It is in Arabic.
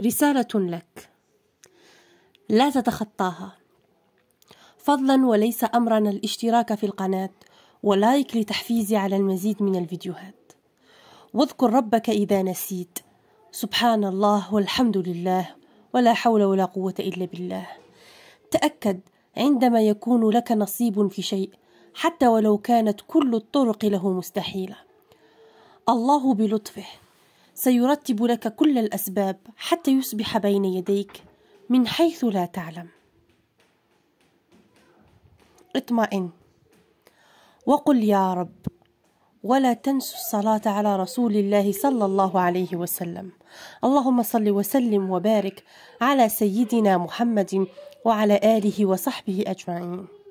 رسالة لك لا تتخطاها فضلا وليس امرنا الاشتراك في القناة ولايك لتحفيزي على المزيد من الفيديوهات واذكر ربك إذا نسيت سبحان الله والحمد لله ولا حول ولا قوة إلا بالله تأكد عندما يكون لك نصيب في شيء حتى ولو كانت كل الطرق له مستحيله الله بلطفه سيرتب لك كل الأسباب حتى يصبح بين يديك من حيث لا تعلم اطمئن وقل يا رب ولا تنسوا الصلاة على رسول الله صلى الله عليه وسلم اللهم صل وسلم وبارك على سيدنا محمد وعلى آله وصحبه أجمعين